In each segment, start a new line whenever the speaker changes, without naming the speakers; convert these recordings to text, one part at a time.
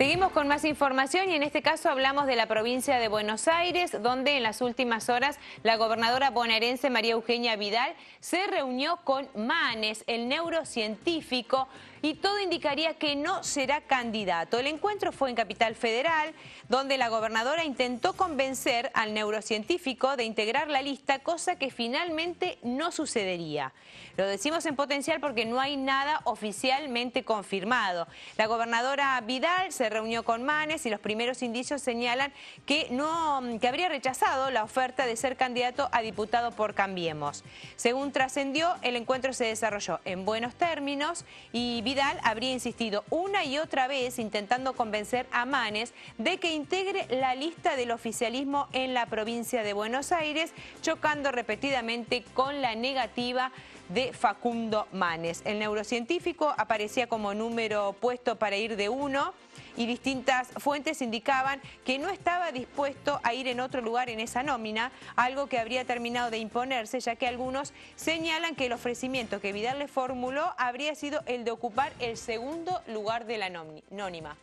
Seguimos con más información y en este caso hablamos de la provincia de Buenos Aires, donde en las últimas horas la gobernadora bonaerense María Eugenia Vidal se reunió con Manes, el neurocientífico y todo indicaría que no será candidato. El encuentro fue en Capital Federal, donde la gobernadora intentó convencer al neurocientífico de integrar la lista, cosa que finalmente no sucedería. Lo decimos en potencial porque no hay nada oficialmente confirmado. La gobernadora Vidal se reunió con Manes y los primeros indicios señalan que, no, que habría rechazado la oferta de ser candidato a diputado por Cambiemos. Según trascendió, el encuentro se desarrolló en buenos términos y Vidal habría insistido una y otra vez intentando convencer a Manes de que integre la lista del oficialismo en la provincia de Buenos Aires, chocando repetidamente con la negativa de Facundo Manes. El neurocientífico aparecía como número puesto para ir de uno y distintas fuentes indicaban que no estaba dispuesto a ir en otro lugar en esa nómina, algo que habría terminado de imponerse, ya que algunos señalan que el ofrecimiento que Vidal le formuló habría sido el de ocupar el segundo lugar de la anónima.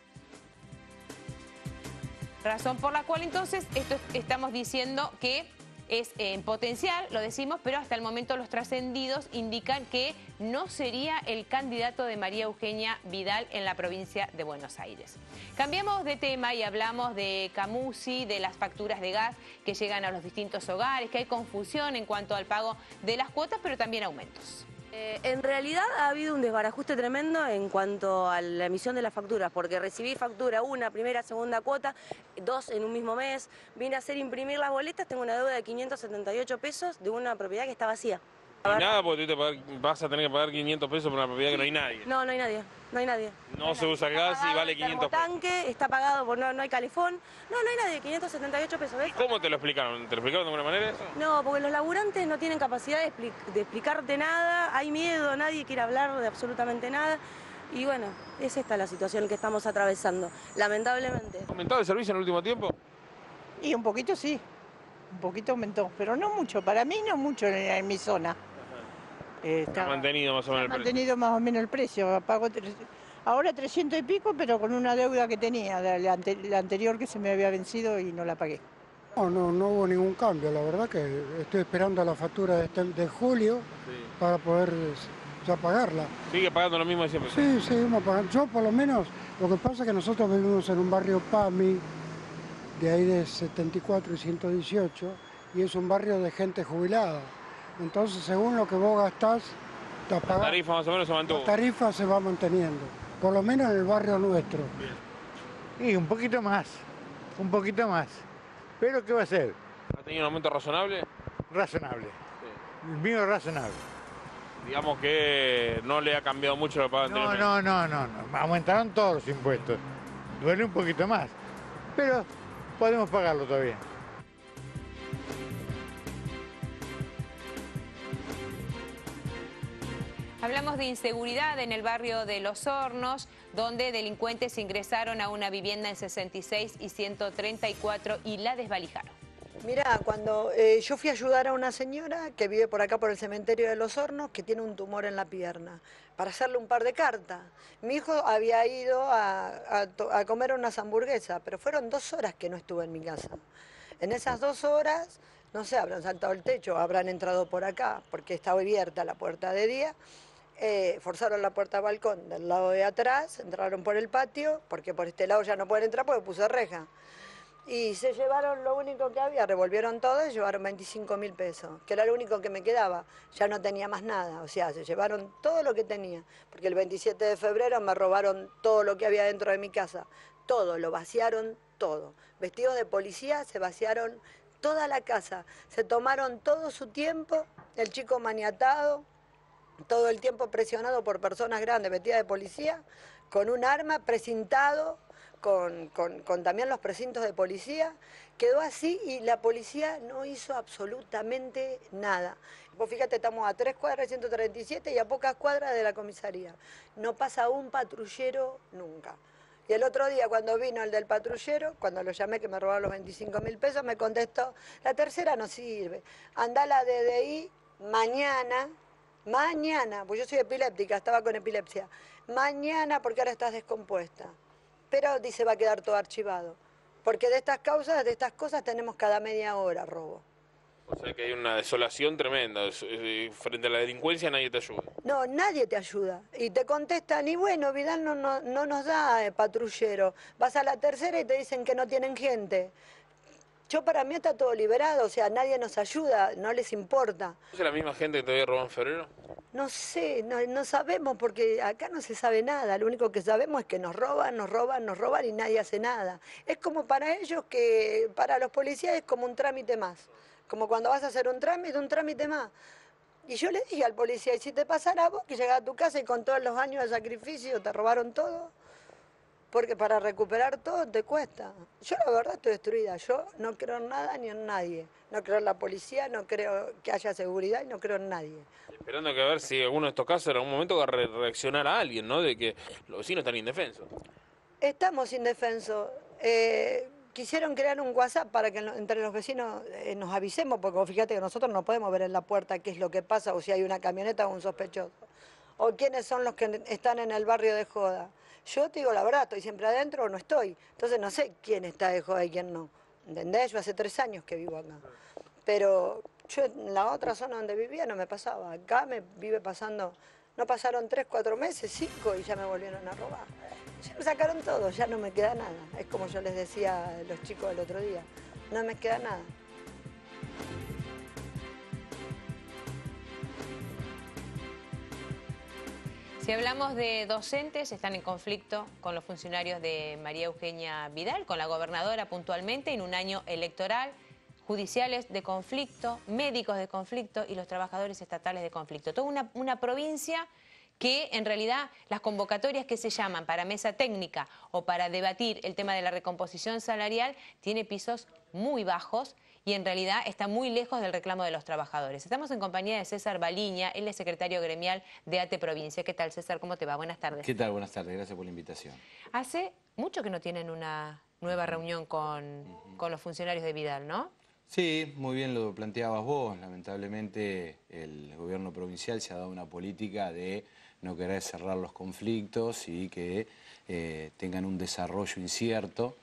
Razón por la cual entonces esto estamos diciendo que es en potencial, lo decimos, pero hasta el momento los trascendidos indican que no sería el candidato de María Eugenia Vidal en la provincia de Buenos Aires. Cambiamos de tema y hablamos de Camusi, de las facturas de gas que llegan a los distintos hogares, que hay confusión en cuanto al pago de las cuotas, pero también aumentos. Eh, en realidad ha habido un desbarajuste tremendo en cuanto a la emisión de las facturas, porque recibí factura una, primera, segunda cuota, dos en un mismo mes, vine a hacer imprimir las boletas, tengo una deuda de 578 pesos de una propiedad que está vacía. hay nada,
porque vas a tener que pagar 500 pesos por una propiedad que no hay nadie.
No, no hay nadie. No hay nadie. No, se usa gas y vale 500 pesos. tanque, está pagado, por no, no hay calefón. No, no hay nadie, 578 pesos.
cómo te lo explicaron? ¿Te lo explicaron de alguna manera
No, porque los laburantes no tienen capacidad de, explicarte nada, hay miedo, nadie quiere hablar de absolutamente nada. Y bueno, es esta
la situación que estamos atravesando, lamentablemente.
¿Ha aumentado el servicio en el último tiempo?
Y un poquito sí, un poquito aumentó, pero no mucho, para mí no mucho en mi zona ha
mantenido más o menos el precio.
Ha más o menos el precio. Pago ahora 300 y pico, pero con una deuda que tenía, la, la, anterior que se me había vencido y no la pagué.
No, no, no hubo ningún cambio. La verdad que estoy esperando la factura de, este, julio para poder ya pagarla. ¿Sigue pagando lo mismo de siempre? Sí, seguimos pagando. Yo por lo menos, lo que pasa es que nosotros vivimos en un barrio PAMI, de ahí de 74 y 118, y es un barrio de gente jubilada. Entonces, según lo que vos gastás, la tarifa más o menos se mantuvo. La se va manteniendo, por lo menos en
el barrio nuestro. Bien. Y un poquito más, un poquito más. Pero ¿qué va a ser?
¿Ha tenido un aumento razonable?
Razonable. mío razonable.
Digamos que no le ha cambiado mucho lo que No, no,
no, no, no. Aumentaron
todos los impuestos. Duele un poquito más. Pero podemos pagarlo todavía.
Hablamos de inseguridad en el barrio de Los Hornos, donde delincuentes ingresaron a una vivienda en 66 y 134 y la
desvalijaron. Mira, cuando eh, yo fui a ayudar a una señora que vive por acá por el cementerio de Los Hornos, que tiene un tumor en la pierna, para hacerle un par de cartas. Mi hijo había ido a, comer unas hamburguesas, pero fueron dos horas que no estuve en mi casa. En esas dos horas, no sé, habrán saltado el techo, habrán entrado por acá, porque estaba abierta la puerta de día. Eh, forzaron la puerta balcón del lado de atrás, entraron por el patio, porque por este lado ya no pueden entrar porque puse reja. Y se llevaron lo único que había, revolvieron todo y llevaron 25 mil pesos, que era lo único que me quedaba. Ya no tenía más nada, o sea, se llevaron todo lo que tenía, porque el 27 de febrero me robaron todo lo que había dentro de mi casa, todo, lo vaciaron todo. Vestidos de policía, se vaciaron toda la casa, se tomaron todo su tiempo, el chico maniatado, todo el tiempo presionado por personas grandes vestidas de policía, con un arma, precintado, con, también los precintos de policía, quedó así y la policía no hizo absolutamente nada. Vos fíjate, estamos a tres cuadras, 137 y a pocas cuadras de la comisaría. No pasa un patrullero nunca. Y el otro día cuando vino el del patrullero, cuando lo llamé que me robaron los 25 mil pesos, me contestó, la tercera no sirve, anda la DDI mañana Mañana, porque yo soy epiléptica, estaba con epilepsia. Mañana, porque ahora estás descompuesta. Pero dice, va a quedar todo archivado. Porque de estas causas, de estas cosas, tenemos cada media hora robo.
O sea que hay una desolación tremenda. Eh, frente a la delincuencia nadie te ayuda.
No, nadie te ayuda. Y te contestan, y bueno, Vidal no, nos da eh, patrullero. Vas a la tercera y te dicen que no tienen gente. Yo para mí está todo liberado, o sea, nadie nos ayuda, no les importa.
¿Es la misma gente que todavía robó en febrero?
No sé, no, sabemos porque acá no se sabe nada. Lo único que sabemos es que nos roban, nos roban, nos roban y nadie hace nada. Es como para ellos que para los policías es como un trámite más. Como cuando vas a hacer un trámite, un trámite más. Y yo le dije al policía, y si te pasara vos que llegas a tu casa y con todos los años de sacrificio te robaron todo, porque para recuperar todo te cuesta. Yo la verdad estoy destruida, yo no creo en nada ni en nadie. No creo en la policía, no creo que haya seguridad y no creo en nadie.
Esperando que a ver si alguno de estos casos en algún momento va a reaccionar a alguien, ¿no? De que los vecinos están indefensos.
Estamos indefensos. Eh, quisieron crear un WhatsApp para que entre los vecinos eh, nos avisemos, porque fíjate que nosotros no podemos ver en la puerta qué es lo que pasa o si hay una camioneta o un sospechoso. O quiénes son los que están en el barrio de Joda. Yo te digo la verdad, estoy siempre adentro o no estoy. Entonces no sé quién está de joda y quién no. ¿Entendés? Yo hace tres años que vivo acá. Pero yo en la otra zona donde vivía no me pasaba. Acá me vive pasando, no pasaron tres, cuatro meses, cinco y ya me volvieron a robar. Ya me sacaron todo, ya no me queda nada. Es como yo les decía a los chicos el otro día, no me queda nada.
Si hablamos de docentes, están en conflicto con los funcionarios de María Eugenia Vidal, con la gobernadora puntualmente, en un año electoral, judiciales de conflicto, médicos de conflicto y los trabajadores estatales de conflicto. Toda una, provincia que en realidad las convocatorias que se llaman para mesa técnica o para debatir el tema de la recomposición salarial tiene pisos muy bajos y en realidad está muy lejos del reclamo de los trabajadores. Estamos en compañía de César Baliña, él es secretario gremial de ATE Provincia. ¿Qué tal, César? ¿Cómo te va? Buenas tardes. ¿Qué
tal? Buenas tardes. Gracias por la invitación.
Hace mucho que no tienen una nueva reunión con, los funcionarios de Vidal, ¿no?
Sí, muy bien lo planteabas vos. Lamentablemente el gobierno provincial se ha dado una política de no querer cerrar los conflictos y que eh, tengan un desarrollo incierto.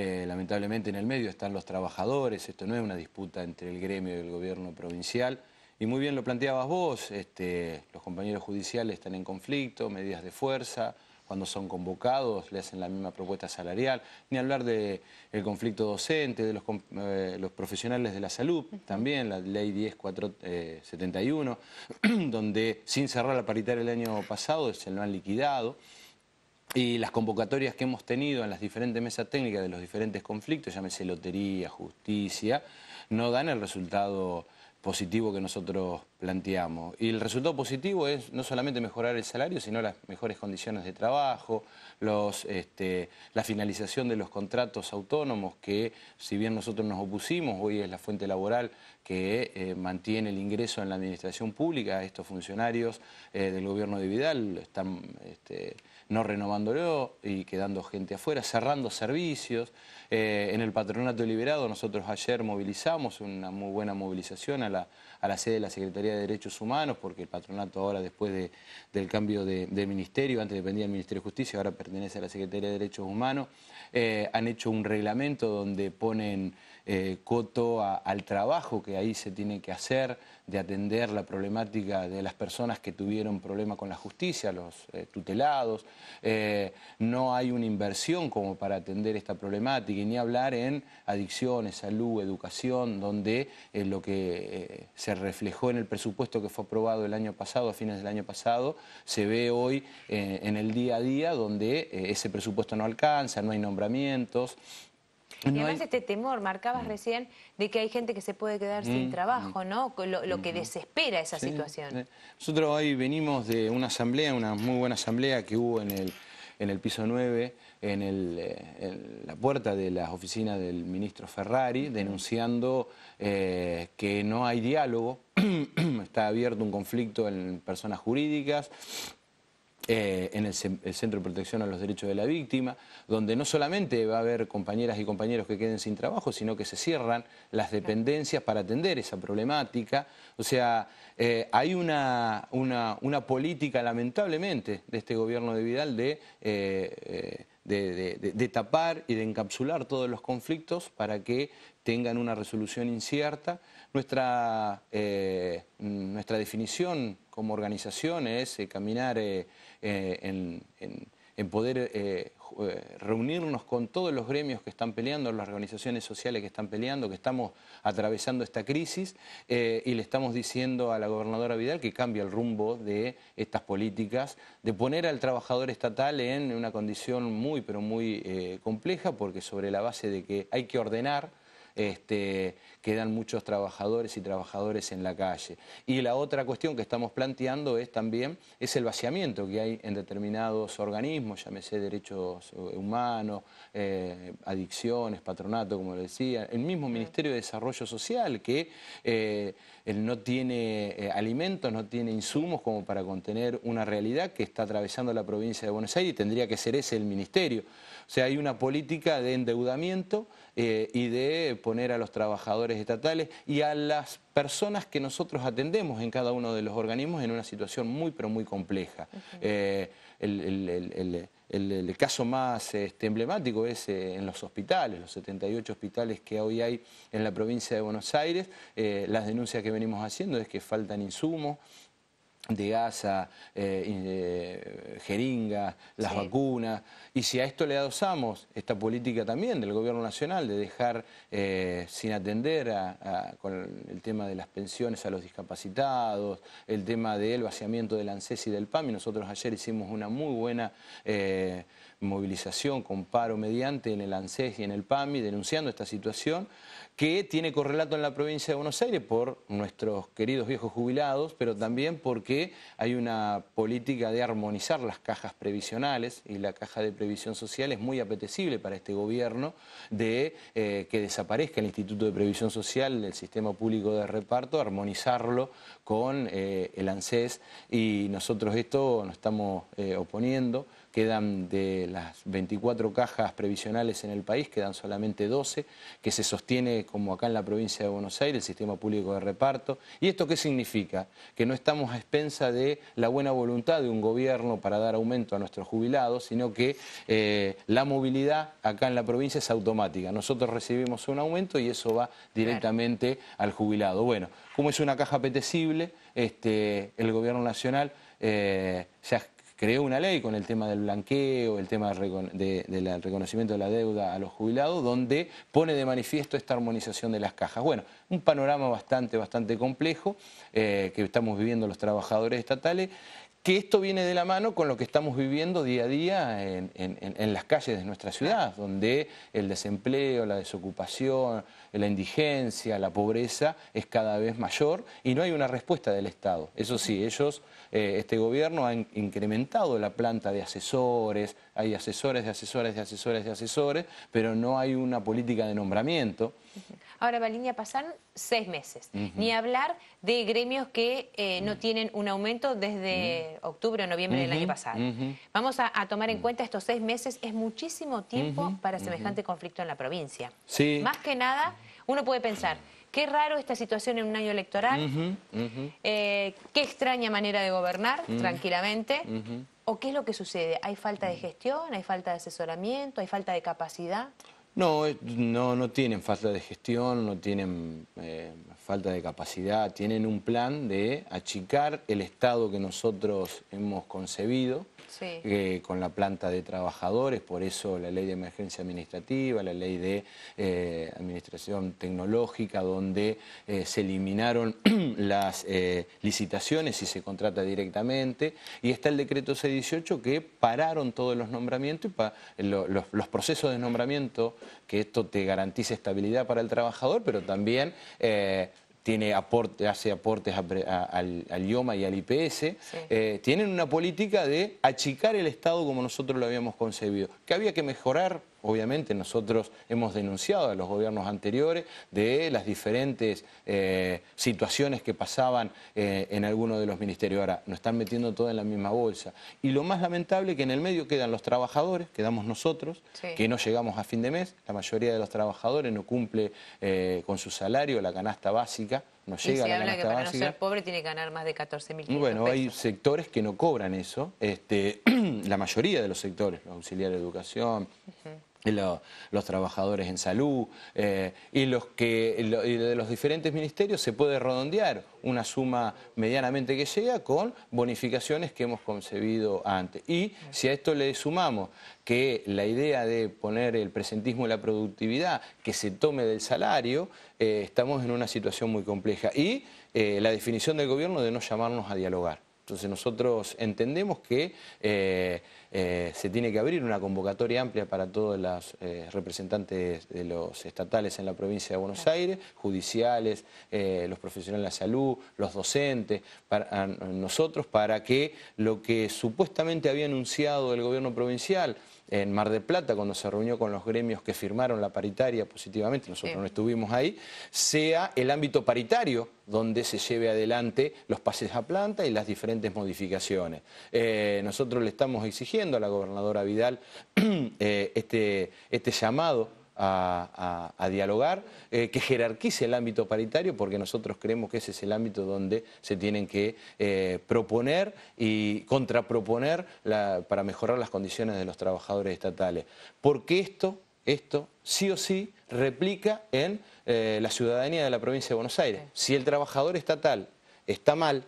Eh, lamentablemente en el medio están los trabajadores, esto no es una disputa entre el gremio y el gobierno provincial. Y muy bien lo planteabas vos, este, los compañeros judiciales están en conflicto, medidas de fuerza, cuando son convocados le hacen la misma propuesta salarial, ni hablar del conflicto docente, de eh, los, profesionales de la salud, también la ley 10471, eh, donde sin cerrar la paritaria el año pasado se lo han liquidado y las convocatorias que hemos tenido en las diferentes mesas técnicas de los diferentes conflictos, llámese lotería, justicia, no dan el resultado positivo que nosotros planteamos. Y el resultado positivo es no solamente mejorar el salario, sino las mejores condiciones de trabajo, este, la finalización de los contratos autónomos, que si bien nosotros nos opusimos, hoy es la fuente laboral que eh, mantiene el ingreso en la administración pública, estos funcionarios eh, del gobierno de Vidal están... Este, no renovándolo y quedando gente afuera, cerrando servicios. Eh, en el Patronato Liberado nosotros ayer movilizamos una muy buena movilización a la, sede de la Secretaría de Derechos Humanos, porque el Patronato ahora después del cambio de, ministerio, antes dependía del Ministerio de Justicia, ahora pertenece a la Secretaría de Derechos Humanos, eh, han hecho un reglamento donde ponen eh, coto al trabajo que ahí se tiene que hacer, de atender la problemática de las personas que tuvieron problema con la justicia, los eh, tutelados. Eh, no hay una inversión como para atender esta problemática, ni hablar en adicciones, salud, educación, donde lo que se reflejó en el presupuesto que fue aprobado el año pasado, a fines del año pasado, se ve hoy en el día a día donde ese presupuesto no alcanza, no hay nombramientos y además
este temor, marcabas mm. recién, de que hay gente que se puede quedar sin mm, trabajo, mm. ¿no? Lo, que desespera esa situación.
Eh, nosotros hoy venimos de una asamblea, una muy buena asamblea que hubo en el, piso 9, eh, en, la puerta de las oficinas del ministro Ferrari, denunciando eh, que no hay diálogo, está abierto un conflicto en personas jurídicas, eh, en el, Centro de Protección a los Derechos de la Víctima, donde no solamente va a haber compañeras y compañeros que queden sin trabajo, sino que se cierran las dependencias para atender esa problemática. O sea, eh, hay una, política, lamentablemente, de este gobierno de Vidal eh, de, de, tapar y de encapsular todos los conflictos para que tengan una resolución incierta. Nuestra, nuestra definición como organización es caminar eh, en, poder eh, eh, reunirnos con todos los gremios que están peleando, las organizaciones sociales que están peleando, que estamos atravesando esta crisis y le estamos diciendo a la gobernadora Vidal que cambie el rumbo de estas políticas, de poner al trabajador estatal en una condición muy, pero muy compleja, porque sobre la base de que hay que ordenar, este, quedan muchos trabajadores y trabajadores en la calle. Y la otra cuestión que estamos planteando es también es el vaciamiento que hay en determinados organismos, llámese derechos humanos, eh, adicciones, patronato, como lo decía, el mismo Ministerio de Desarrollo Social que... Eh, él no tiene eh, alimentos, no tiene insumos como para contener una realidad que está atravesando la provincia de Buenos Aires y tendría que ser ese el ministerio. O sea, hay una política de endeudamiento eh, y de poner a los trabajadores estatales y a las personas que nosotros atendemos en cada uno de los organismos en una situación muy, pero muy compleja. Eh, el, el, caso más este, emblemático es eh, en los hospitales, los 78 hospitales que hoy hay en la provincia de Buenos Aires. Eh, las denuncias que venimos haciendo es que faltan insumos, de Gaza, eh, jeringas, las vacunas. Y si a esto le adosamos esta política también del gobierno nacional de dejar eh, sin atender con el tema de las pensiones a los discapacitados, el tema del vaciamiento del ANSES y del PAMI. Nosotros ayer hicimos una muy buena eh, movilización con paro mediante en el ANSES y en el PAMI denunciando esta situación que tiene correlato en la provincia de Buenos Aires por nuestros queridos viejos jubilados, pero también porque hay una política de armonizar las cajas previsionales y la caja de previsión social es muy apetecible para este gobierno de eh, que desaparezca el Instituto de Previsión Social del Sistema Público de Reparto, armonizarlo con eh, el ANSES y nosotros esto nos estamos eh, oponiendo quedan de las 24 cajas previsionales en el país, quedan solamente 12, que se sostiene como acá en la provincia de Buenos Aires, el sistema público de reparto. ¿Y esto qué significa? Que no estamos a expensa de la buena voluntad de un gobierno para dar aumento a nuestros jubilados, sino que eh, la movilidad acá en la provincia es automática. Nosotros recibimos un aumento y eso va directamente al jubilado. Bueno, como es una caja apetecible, este, el gobierno nacional eh, se creó una ley con el tema del blanqueo, el tema del reconocimiento de la deuda a los jubilados, donde pone de manifiesto esta armonización de las cajas. Bueno, un panorama bastante, bastante complejo eh, que estamos viviendo los trabajadores estatales, que esto viene de la mano con lo que estamos viviendo día a día en, las calles de nuestra ciudad, donde el desempleo, la desocupación, la indigencia, la pobreza es cada vez mayor y no hay una respuesta del Estado. Eso sí, ellos, eh, este gobierno ha incrementado la planta de asesores, hay asesores de asesores de asesores de asesores, pero no hay una política de nombramiento.
Ahora, Valinia, pasan seis meses. Ni hablar de gremios que eh, no tienen un aumento desde octubre o noviembre del año pasado. Vamos a, tomar en cuenta estos seis meses. Es muchísimo tiempo para semejante conflicto en la provincia. Sí. Más que nada, uno puede pensar... Qué raro esta situación en un año electoral. Eh, qué extraña manera de gobernar, tranquilamente. ¿O qué es lo que sucede? ¿Hay falta de gestión? ¿Hay falta de asesoramiento? ¿Hay falta de capacidad?
No, eh, no, no tienen falta de gestión, no tienen eh, falta de capacidad, tienen un plan de achicar el Estado que nosotros hemos concebido,
eh,
con la planta de trabajadores, por eso la ley de emergencia administrativa, la ley de eh, administración tecnológica, donde eh, se eliminaron las licitaciones y se contrata directamente, y está el decreto 618 que pararon todos los nombramientos y los, procesos de nombramiento, que esto te garantice estabilidad para el trabajador, pero también tiene aporte, hace aportes al, IOMA y al IPS, eh, tienen una política de achicar el Estado como nosotros lo habíamos concebido, que había que mejorar Obviamente nosotros hemos denunciado a los gobiernos anteriores de las diferentes eh, situaciones que pasaban eh, en algunos de los ministerios. Ahora, nos están metiendo todo en la misma bolsa. Y lo más lamentable es que en el medio quedan los trabajadores, quedamos nosotros, que no llegamos a fin de mes. La mayoría de los trabajadores no cumple eh, con su salario la canasta básica. No llega se a la habla que para no ser
pobre tiene que ganar más de 14 Bueno,
hay sectores que no cobran eso, este, la mayoría de los sectores, los auxiliares de educación, los trabajadores en salud eh, y los que de los diferentes ministerios se puede redondear una suma medianamente que llega con bonificaciones que hemos concebido antes. Y si a esto le sumamos que la idea de poner el presentismo y la productividad, que se tome del salario, eh, estamos en una situación muy compleja. Y eh, la definición del gobierno de no llamarnos a dialogar. Entonces nosotros entendemos que eh, eh, se tiene que abrir una convocatoria amplia para todos los eh, representantes de los estatales en la provincia de Buenos Aires, judiciales, los profesionales de la salud, los docentes, ah, nosotros, para que lo que supuestamente había anunciado el gobierno provincial, en Mar de Plata, cuando se reunió con los gremios que firmaron la paritaria positivamente, nosotros no estuvimos ahí, sea el ámbito paritario donde se lleve adelante los pases a planta y las diferentes modificaciones. Eh, nosotros le estamos exigiendo a la gobernadora Vidal eh, este, este llamado a, dialogar, eh, que jerarquice el ámbito paritario, porque nosotros creemos que ese es el ámbito donde se tienen que eh, proponer y contraproponer para mejorar las condiciones de los trabajadores estatales. Porque esto, esto sí o sí replica en eh, la ciudadanía de la provincia de Buenos Aires. Si el trabajador estatal está mal,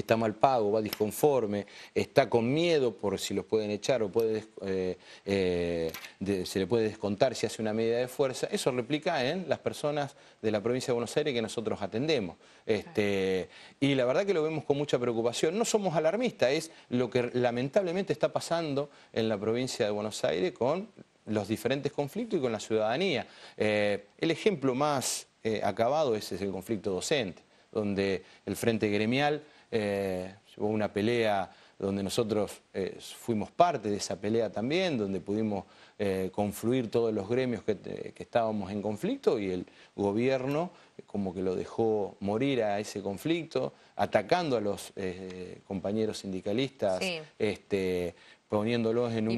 está mal pago, va disconforme, está con miedo por si los pueden echar o puede, eh, eh, se le puede descontar si hace una medida de fuerza, eso replica en las personas de la provincia de Buenos Aires que nosotros atendemos. Este, y la verdad que lo vemos con mucha preocupación. No somos alarmistas, es lo que lamentablemente está pasando en la provincia de Buenos Aires con los diferentes conflictos y con la ciudadanía. Eh, el ejemplo más acabado es el conflicto docente, donde el Frente Gremial llevó eh, una pelea donde nosotros eh, fuimos parte de esa pelea también, donde pudimos eh, confluir todos los gremios que, estábamos en conflicto y el gobierno como que lo dejó morir a ese conflicto, atacando a los compañeros sindicalistas, este, poniéndolos en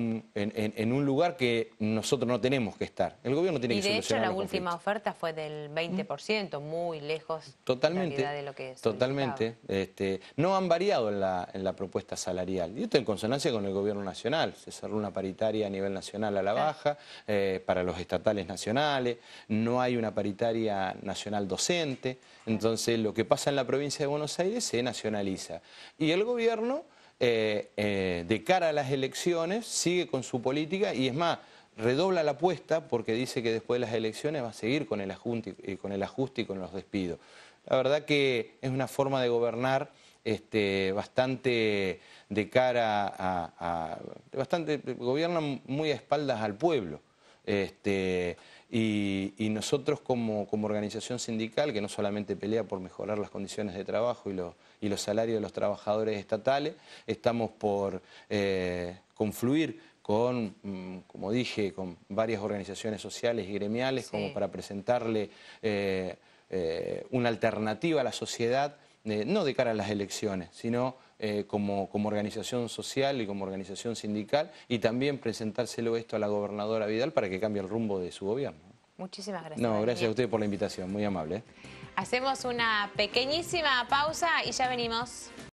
un, lugar que nosotros no tenemos que estar. El gobierno tiene que solucionar. Y de hecho la última
oferta fue del 20%, muy lejos
totalmente, de, lo que Totalmente. Este, no han variado en la, propuesta salarial. Y esto en consonancia con el gobierno nacional. Se cerró una paritaria a nivel nacional a la baja eh, para los estatales nacionales. No hay una paritaria nacional docente. Entonces lo que pasa en la provincia de Buenos Aires se nacionaliza. Y el gobierno eh, eh, de cara a las elecciones sigue con su política y es más, redobla la apuesta porque dice que después de las elecciones va a seguir con el, eh, con el ajuste y con los despidos. La verdad que es una forma de gobernar este, bastante de cara a, bastante gobiernan muy a espaldas al pueblo. Este, y, nosotros como, organización sindical, que no solamente pelea por mejorar las condiciones de trabajo y, los salarios de los trabajadores estatales, estamos por eh, confluir con, mm, como dije, con varias organizaciones sociales y gremiales, como para presentarle eh, eh, una alternativa a la sociedad, no de cara a las elecciones, sino eh, como, organización social y como organización sindical y también presentárselo esto a la gobernadora Vidal para que cambie el rumbo de su gobierno.
Muchísimas gracias. No, gracias a usted
por la invitación, muy amable.
Hacemos una pequeñísima pausa y ya venimos.